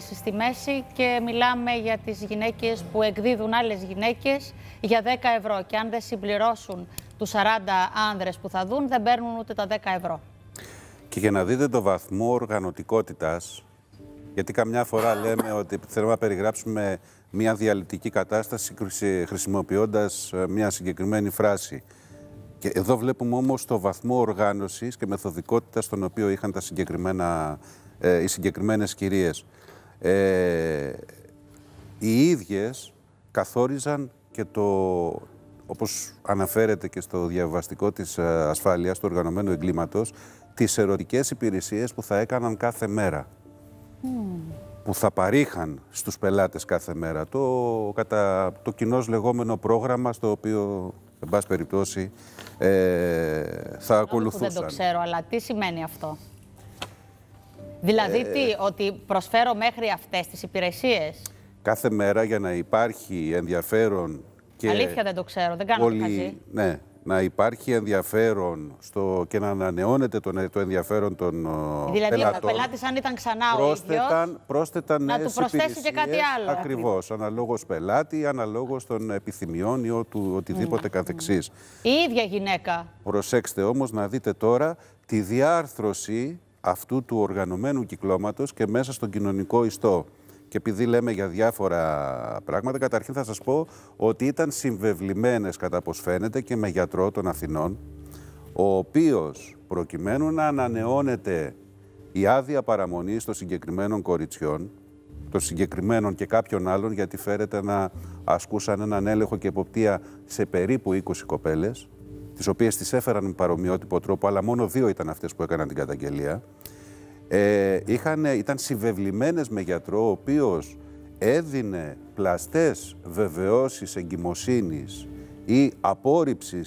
στη μέση και μιλάμε για τις γυναίκες που εκδίδουν άλλες γυναίκες για 10 ευρώ και αν δεν συμπληρώσουν τους 40 άνδρες που θα δουν δεν παίρνουν ούτε τα 10 ευρώ. Και για να δείτε το βαθμό οργανωτικότητας, γιατί καμιά φορά λέμε ότι θέλουμε να περιγράψουμε μια διαλυτική κατάσταση χρησιμοποιώντας ε, μια συγκεκριμένη φράση. Και εδώ βλέπουμε όμως το βαθμό οργάνωσης και μεθοδικότητας τον οποίο είχαν τα συγκεκριμένα, ε, οι συγκεκριμένες κυρίες. Ε, οι ίδιες καθόριζαν και το, όπως αναφέρεται και στο διαβαστικό της ε, ασφάλειας, του οργανωμένου εγκλήματος, τις ερωτικές υπηρεσίες που θα έκαναν κάθε μέρα. Που θα παρήχαν στους πελάτες κάθε μέρα. Το, κατά, το κοινός λεγόμενο πρόγραμμα στο οποίο, εν πάση περιπτώσει, ε, θα ακολουθούσαν. Δεν το ξέρω, αλλά τι σημαίνει αυτό. Δηλαδή ε, τι, ότι προσφέρω μέχρι αυτές τις υπηρεσίες. Κάθε μέρα για να υπάρχει ενδιαφέρον και... Αλήθεια δεν το ξέρω, δεν κάνω πολύ... Ναι, να υπάρχει ενδιαφέρον στο... και να ανανεώνεται το, το ενδιαφέρον των δηλαδή, πελατών. Δηλαδή ο πελάτης αν ήταν ξανά πρόσθεταν, ο ίδιος, πρόσθεταν να του προσθέσει και κάτι άλλο. Δηλαδή. Ακριβώς, αναλόγως πελάτη, αναλόγως των επιθυμιών ή του, οτιδήποτε mm. καθεξής. Η οτιδηποτε mm γυναίκα. Προσέξτε όμως να δείτε τώρα τη διάρθρωση αυτού του οργανωμένου κυκλώματος και μέσα στον κοινωνικό ιστό. Και επειδή λέμε για διάφορα πράγματα, καταρχήν θα σας πω ότι ήταν συμβεβλημένες κατά πως φαίνεται και με γιατρό των Αθηνών, ο οποίος προκειμένου να ανανεώνεται η άδεια παραμονής των συγκεκριμένων κοριτσιών, των συγκεκριμένων και κάποιων άλλων, γιατί φέρεται να ασκούσαν έναν έλεγχο και εποπτεία σε περίπου 20 κοπέλες, τις οποίες τις έφεραν με παρομοιότυπο τρόπο, αλλά μόνο δύο ήταν αυτές που έκαναν την καταγγελία. Ε, ε ήταν συμβεβλημένες με γιατρό, ο οποίος έδινε πλαστές βεβαιώσεις εγκυμοσύνης ή απόρριψης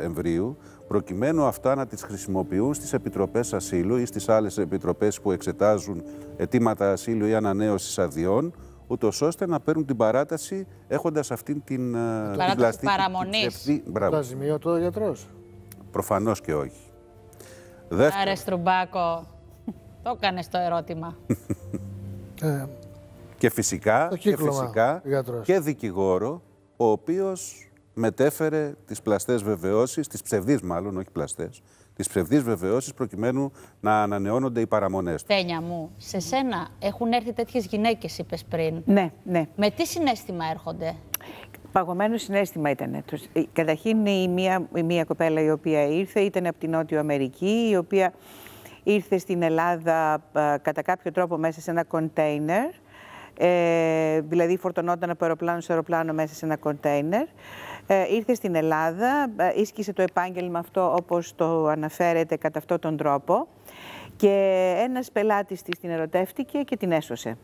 ε, εμβρίου, προκειμένου αυτά να τις χρησιμοποιούν στις επιτροπές ασύλου ή στις άλλες επιτροπές που εξετάζουν αιτήματα ασύλου ή ανανέωσης αδειών, ούτως ώστε να παίρνουν την παράταση έχοντας αυτήν την, ε, παράταση Παραμονή. πλαστική. Παραμονή. ο γιατρός. Προφανώς και όχι. Δεύτερο. Άρε Στρουμπάκο, το έκανες το ερώτημα. Ε, και φυσικά, και, φυσικά και δικηγόρο, ο οποίος μετέφερε τις πλαστές βεβαιώσεις, τις ψευδείς μάλλον, όχι πλαστές, τις ψευδείς βεβαιώσεις προκειμένου να ανανεώνονται οι παραμονές του. Τένια μου, σε σένα έχουν έρθει τέτοιες γυναίκες, είπες πριν. Ναι, ναι. Με τι συνέστημα έρχονται. Παγωμένο συνέστημα ήταν. Ε, καταρχήν η μία, η μία κοπέλα η οποία ήρθε ήταν από την Νότιο Αμερική, η οποία ήρθε στην Ελλάδα κατά κάποιο τρόπο μέσα σε ένα κοντέινερ, ε, δηλαδή φορτωνόταν από αεροπλάνο σε αεροπλάνο μέσα σε ένα κοντέινερ. Ε, ήρθε στην Ελλάδα, ε, ίσκησε το επάγγελμα αυτό όπως το αναφέρεται κατά αυτόν τον τρόπο και ένας πελάτης της την ερωτεύτηκε και την έσωσε.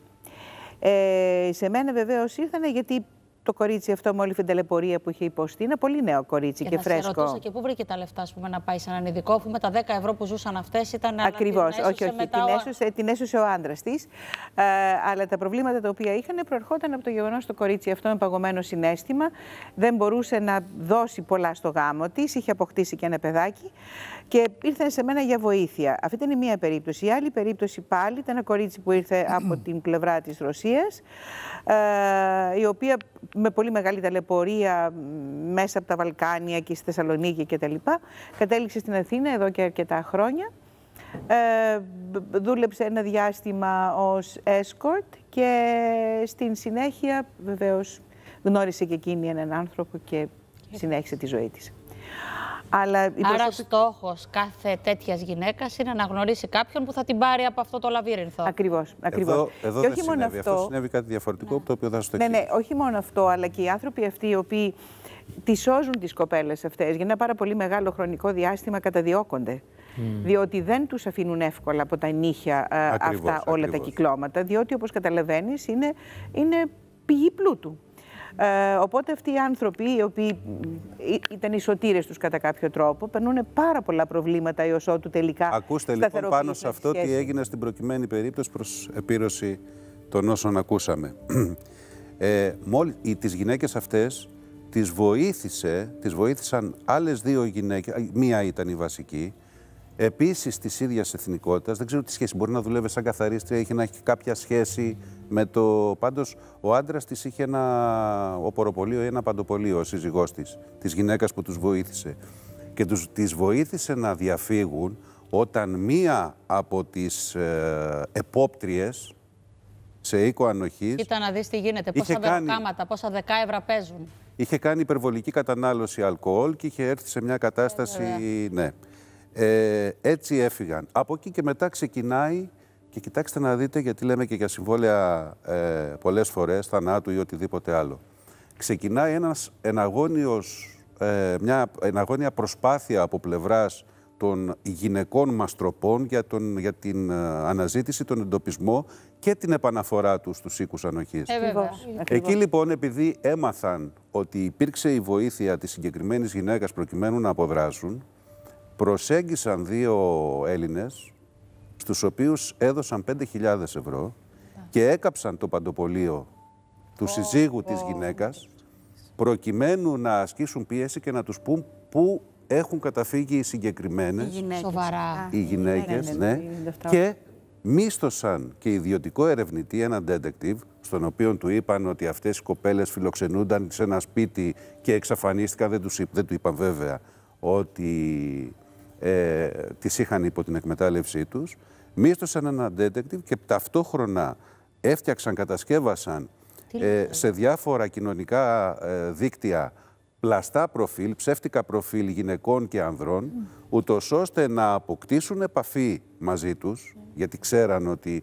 Ε, σε μένα βεβαίως ήρθανε γιατί το κορίτσι αυτό με όλη την ταλαιπωρία που είχε υποστεί. Είναι πολύ νέο κορίτσι και, και φρέσκο. Και ρωτούσα και πού βρήκε τα λεφτά πούμε, να πάει σε έναν ειδικό, αφού με τα 10 ευρώ που ζούσαν αυτές ήταν. Ακριβώ. Όχι, όχι. Μετά... Την, έσωσε, ο άντρας της. Ε, αλλά τα προβλήματα τα οποία είχαν προερχόταν από το γεγονός το κορίτσι αυτό με παγωμένο συνέστημα. Δεν μπορούσε να δώσει πολλά στο γάμο της. Είχε αποκτήσει και ένα παιδάκι. Και ήρθαν σε μένα για βοήθεια. Αυτή ήταν η μία περίπτωση. Η άλλη περίπτωση πάλι ήταν ένα κορίτσι που ήρθε από την πλευρά της Ρωσίας, ε, η οποία με πολύ μεγάλη ταλαιπωρία μέσα από τα Βαλκάνια και στη Θεσσαλονίκη κτλ. Κατέληξε στην Αθήνα εδώ και αρκετά χρόνια. Ε, δούλεψε ένα διάστημα ως escort και στην συνέχεια βεβαίως γνώρισε και εκείνη έναν άνθρωπο και συνέχισε τη ζωή της. Αλλά Άρα προσωπική... στόχος κάθε τέτοιας γυναίκας είναι να γνωρίσει κάποιον που θα την πάρει από αυτό το λαβύρινθο. Ακριβώς. ακριβώς. Εδώ, εδώ δεν μόνο συνέβη. Αυτό... αυτό συνέβη κάτι διαφορετικό ναι. από το οποίο θα στο Ναι, ναι, όχι μόνο αυτό, αλλά και οι άνθρωποι αυτοί οι οποίοι τι σώζουν τις κοπέλες αυτές για ένα πάρα πολύ μεγάλο χρονικό διάστημα καταδιώκονται. Διότι δεν τους αφήνουν εύκολα από τα νύχια ε, αυτά όλα τα κυκλώματα, διότι όπως καταλαβαίνεις είναι, είναι πηγή πλούτου. Ε, οπότε αυτοί οι άνθρωποι, οι οποίοι ήταν οι σωτήρες τους κατά κάποιο τρόπο, περνούν πάρα πολλά προβλήματα έως ότου τελικά Ακούστε λοιπόν πάνω σε αυτό τι έγινε στην προκειμένη περίπτωση προς επίρρωση των όσων ακούσαμε. Ε, μόλι, τις γυναίκες αυτές τις βοήθησε, τις βοήθησαν άλλες δύο γυναίκες, μία ήταν η βασική, επίσης της ίδιας εθνικότητας. Δεν ξέρω τι σχέση. Μπορεί να δουλεύει σαν καθαρίστρια, είχε να έχει κάποια σχέση με το. Πάντως, ο άντρας της είχε ένα οποροπολείο ή ένα παντοπολείο, ο σύζυγός της, της γυναίκας που τους βοήθησε. Και τους, τις βοήθησε να διαφύγουν όταν μία από τις ε, επόπτριες σε οίκο ανοχής. Κοίτα να δεις τι γίνεται, πόσα δεκάματα, πόσα δεκά ευρώ παίζουν. Είχε κάνει υπερβολική κατανάλωση αλκοόλ και είχε έρθει σε μια κατάσταση... Ε, ναι. Ε, έτσι έφυγαν. Από εκεί και μετά ξεκινάει και κοιτάξτε να δείτε, γιατί λέμε και για συμβόλαια ε, πολλές φορές, θανάτου ή οτιδήποτε άλλο. Ξεκινάει ένας εναγώνιος, ε, μια εναγώνια προσπάθεια από πλευράς των γυναικών μας για, τον, για την ε, αναζήτηση, τον εντοπισμό και την επαναφορά τους στους οίκους ανοχής. Ε, Εκεί λοιπόν, επειδή έμαθαν ότι υπήρξε η βοήθεια της συγκεκριμένης γυναίκας προκειμένου να αποδράσουν, προσέγγισαν δύο Έλληνες, στους οποίους έδωσαν 5.000 ευρώ και έκαψαν το παντοπολείο του συζύγου της γυναίκας, προκειμένου να ασκήσουν πίεση και να τους πούν πού έχουν καταφύγει οι συγκεκριμένες, οι γυναίκες, Σοβαρά. Οι ναι, γυναίκες ναι, ναι, ναι και μίσθωσαν και ιδιωτικό ερευνητή, έναν detective, στον οποίο του είπαν ότι αυτές οι κοπέλες φιλοξενούνταν σε ένα σπίτι και εξαφανίστηκαν, δεν τους είπαν βέβαια ότι ε, τις είχαν υπό την εκμετάλλευσή τους, μίσθωσαν ένα detective και ταυτόχρονα έφτιαξαν, κατασκεύασαν ε, σε διάφορα κοινωνικά ε, δίκτυα πλαστά προφίλ, ψεύτικα προφίλ γυναικών και ανδρών, mm. ούτως ώστε να αποκτήσουν επαφή μαζί τους, γιατί ξέραν ότι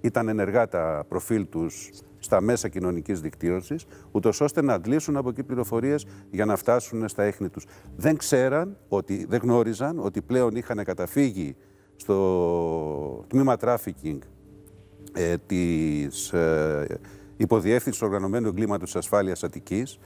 ήταν ενεργά τα προφίλ τους στα μέσα κοινωνικής δικτύωσης, ούτως ώστε να αντλήσουν από εκεί πληροφορίες για να φτάσουν στα έχνη τους. Δεν ξέραν, ότι, δεν γνώριζαν ότι πλέον είχαν καταφύγει στο τμήμα τράφικινγκ ε, της ε, υποδιεύθυνσης του οργανωμένου Εγκλήματος ασφάλειας Αττικής.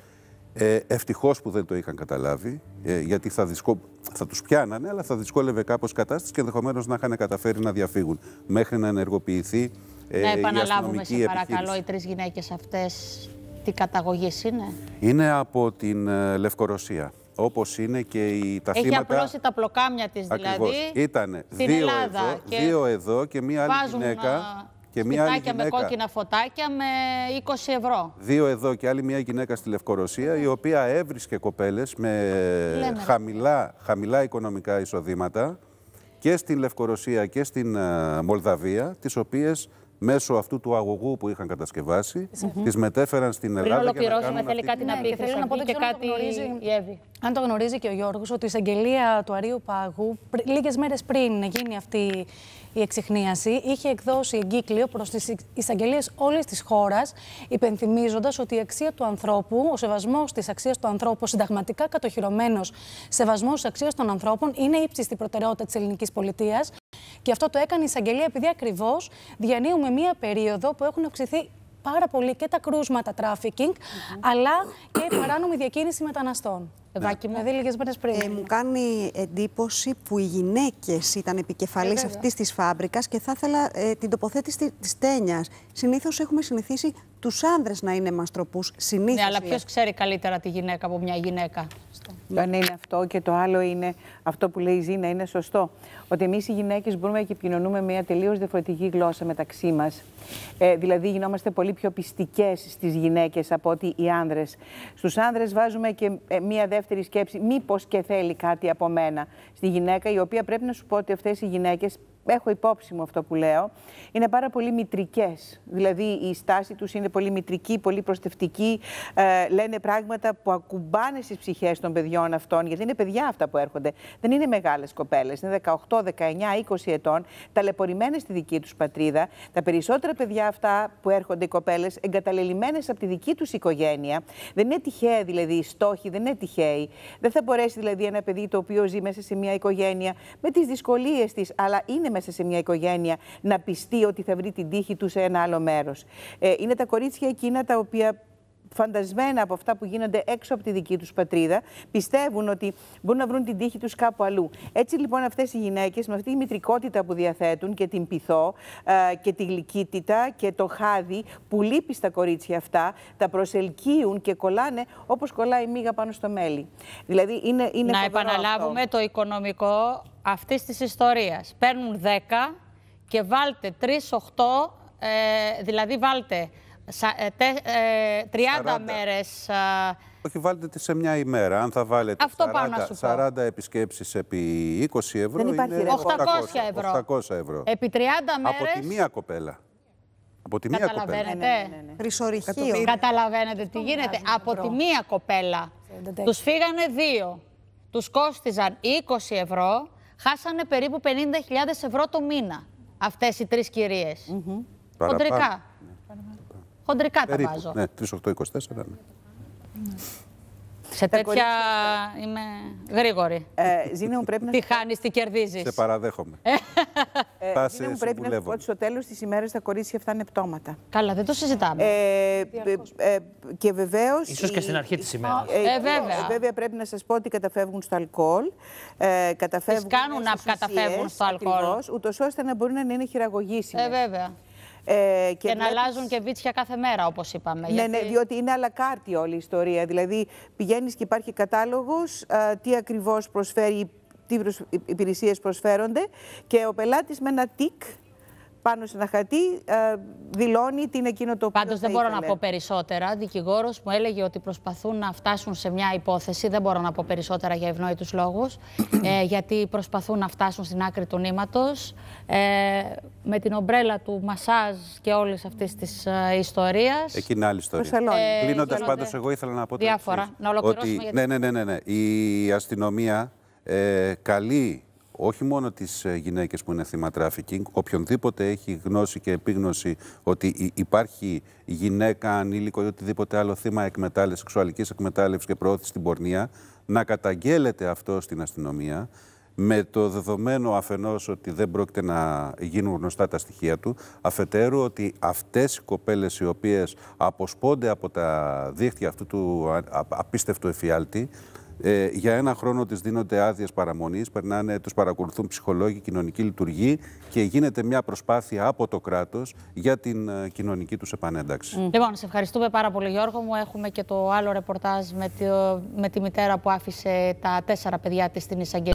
Ε, ευτυχώς που δεν το είχαν καταλάβει, ε, γιατί θα, του θα τους πιάνανε, αλλά θα δυσκόλευε κάπως κατάσταση και ενδεχομένως να είχαν καταφέρει να διαφύγουν μέχρι να ενεργοποιηθεί ε, Να επαναλάβουμε, σε παρακαλώ, οι τρεις γυναίκες αυτές, τι καταγωγή είναι. Είναι από την ε, Λευκορωσία όπως είναι και τα Έχει θύματα... Έχει απλώσει τα πλοκάμια της δηλαδή Ήτανε στην δύο Εδώ, και... Δύο εδώ και μία άλλη γυναίκα... Ε, και μία άλλη γυναίκα, με κόκκινα φωτάκια με 20 ευρώ. Δύο εδώ και άλλη μία γυναίκα στη Λευκορωσία, η οποία έβρισκε κοπέλες με χαμηλά, χαμηλά οικονομικά εισοδήματα και στην Λευκορωσία και στην Μολδαβία, τις οποίες μέσω αυτού του αγωγού που είχαν κατασκευάσει, mm τις μετέφεραν στην Ελλάδα. Πριν ολοκληρώσουμε, θέλει κάτι να πει. Ναι, και κάτι. Η Εύη. Αν το γνωρίζει και ο Γιώργος, ότι η εισαγγελία του Αρίου Πάγου, λίγες μέρες πριν γίνει αυτή η εξυχνίαση, είχε εκδώσει εγκύκλιο προς τις εισαγγελίες όλης της χώρας, υπενθυμίζοντας ότι η αξία του ανθρώπου, ο σεβασμός της αξίας του ανθρώπου, συνταγματικά κατοχυρωμένος σεβασμός της αξίας των ανθρώπων, είναι ύψιστη προτεραιότητα της ελληνικής πολιτείας. Και αυτό το έκανε η εισαγγελία επειδή ακριβώς διανύουμε μία περίοδο που έχουν αυξηθεί πάρα πολύ και τα κρούσματα τράφικινγκ, αλλά και η παράνομη διακίνηση μεταναστών. Ναι. Ευάκη μου. Δηλαδή, μέρες πριν. Ε, μου κάνει εντύπωση που οι γυναίκες ήταν επικεφαλής ε, αυτής της φάμπρικας και θα ήθελα ε, την τοποθέτηση τη τένιας. Συνήθως έχουμε συνηθίσει τους άνδρες να είναι μαστροπούς. Συνήθω. Ναι, αλλά ποιο ξέρει καλύτερα τη γυναίκα από μια γυναίκα. Το ένα είναι αυτό και το άλλο είναι αυτό που λέει η Ζήνα, είναι σωστό. Ότι εμείς οι γυναίκες μπορούμε και επικοινωνούμε με μια τελείως διαφορετική γλώσσα μεταξύ μας. Ε, δηλαδή, γινόμαστε πολύ πιο πιστικές στις γυναίκες από ότι οι άνδρες. Στους άνδρες βάζουμε και ε, μια δεύτερη σκέψη, μήπως και θέλει κάτι από μένα. Στη γυναίκα, η οποία πρέπει να σου πω ότι αυτές οι γυναίκες έχω υπόψη μου αυτό που λέω, είναι πάρα πολύ μητρικές. Δηλαδή η στάση τους είναι πολύ μητρική, πολύ προστευτική. Ε, λένε πράγματα που ακουμπάνε στις ψυχές των παιδιών αυτών, γιατί είναι παιδιά αυτά που έρχονται. Δεν είναι μεγάλες κοπέλες. Είναι 18, 19, 20 ετών, ταλαιπωρημένες στη δική τους πατρίδα. Τα περισσότερα παιδιά αυτά που έρχονται οι κοπέλες, εγκαταλελειμμένες από τη δική τους οικογένεια. Δεν είναι τυχαία δηλαδή οι στόχοι, δεν είναι τυχαίοι. Δεν θα μπορέσει δηλαδή ένα παιδί το οποίο ζει μέσα σε μια οικογένεια με τις δυσκολίες της, αλλά είναι μέσα σε μια οικογένεια να πιστεί ότι θα βρει την τύχη του σε ένα άλλο μέρος. Ε, είναι τα κορίτσια εκείνα τα οποία φαντασμένα από αυτά που γίνονται έξω από τη δική τους πατρίδα, πιστεύουν ότι μπορούν να βρουν την τύχη τους κάπου αλλού. Έτσι λοιπόν αυτές οι γυναίκες με αυτή τη μητρικότητα που διαθέτουν και την πυθό και τη γλυκύτητα και το χάδι που λείπει στα κορίτσια αυτά, τα προσελκύουν και κολλάνε όπως κολλάει η μύγα πάνω στο μέλι. Δηλαδή είναι, είναι Να επαναλάβουμε το οικονομικό αυτής της ιστορίας. Παίρνουν 10 και βάλτε 3-8, ε, δηλαδή βάλτε 30 ε, ε, μέρες. Ε, Όχι, βάλετε τη σε μια ημέρα. Αν θα βάλετε Αυτό 40, 40 επισκέψεις επί 20 ευρώ, είναι 800, 800 ευρώ. 800 ευρώ. Επί 30 μέρες... Από τη μία κοπέλα. Από μία Καταλαβαίνετε. Ναι, ναι, ναι, ναι, ναι. Καταλαβαίνετε τι γίνεται. Από τη μία κοπέλα. Τους φύγανε δύο. Τους κόστιζαν 20 ευρώ. Χάσανε περίπου 50.000 ευρώ το μήνα. Αυτές οι τρεις κυρίες. Mm -hmm. Χοντρικά τα βάζω. Ναι, 3, 8, 24. Ναι. Σε τέτοια είμαι γρήγορη. Ε, Ζήνε μου πρέπει να... Τι χάνεις, τι κερδίζεις. Σε παραδέχομαι. ε, ε Ζήνε μου πρέπει να σου πω ότι στο τέλος της ημέρας τα κορίτσια αυτά είναι πτώματα. Καλά, δεν το συζητάμε. Ε, ε, ε, και βεβαίως... Ίσως και στην αρχή της ημέρας. Ε, ε βέβαια. βέβαια πρέπει να σας πω ότι καταφεύγουν στο αλκοόλ. Ε, καταφεύγουν Τις κάνουν να καταφεύγουν στο αλκοόλ. Ακριβώς, ούτως ώστε να μπορούν να είναι χειραγωγήσιμες. Ε, βέβαια. Ε, και, να αλλάζουν και βίτσια κάθε μέρα, όπως είπαμε. Ναι, ναι γιατί... ναι, διότι είναι αλακάρτη όλη η ιστορία. Δηλαδή, πηγαίνεις και υπάρχει κατάλογος, τι ακριβώς προσφέρει, τι υπηρεσίες προσφέρονται και ο πελάτης με ένα τικ πάνω στην αχατή ε, δηλώνει την εκείνο το οποίο Πάντως δεν μπορώ να πω περισσότερα. Δικηγόρος μου έλεγε ότι προσπαθούν να φτάσουν σε μια υπόθεση. Δεν μπορώ να πω περισσότερα για ευνόητους λόγους. Ε, γιατί προσπαθούν να φτάσουν στην άκρη του νήματος. Ε, με την ομπρέλα του μασάζ και όλη αυτή τη ε, ιστορίας. Εκεί είναι άλλη ιστορία. Ε, Κλείνοντας εγώ ήθελα να πω διάφορα. Να ότι, ναι ναι, ναι, ναι, ναι, Η αστυνομία ε, καλεί όχι μόνο τις ε, γυναίκες που είναι θύμα τράφικινγκ, οποιονδήποτε έχει γνώση και επίγνωση ότι υπάρχει γυναίκα, ανήλικο ή οτιδήποτε άλλο θύμα εκμετάλλευσης, σεξουαλικής εκμετάλλευσης και προώθησης στην πορνεία, να καταγγέλλεται αυτό στην αστυνομία με το δεδομένο αφενός ότι δεν πρόκειται να γίνουν γνωστά τα στοιχεία του, αφετέρου ότι αυτές οι κοπέλες οι οποίες αποσπώνται από τα δίχτυα αυτού του απίστευτου εφιάλτη, ε, για ένα χρόνο της δίνονται άδειες παραμονής, τους παρακολουθούν ψυχολόγοι, κοινωνική λειτουργή και γίνεται μια προσπάθεια από το κράτος για την ε, κοινωνική τους επανένταξη. Mm. Λοιπόν, σε ευχαριστούμε πάρα πολύ, Γιώργο μου. Έχουμε και το άλλο ρεπορτάζ με τη, με τη μητέρα που άφησε τα τέσσερα παιδιά της στην εισαγγελία.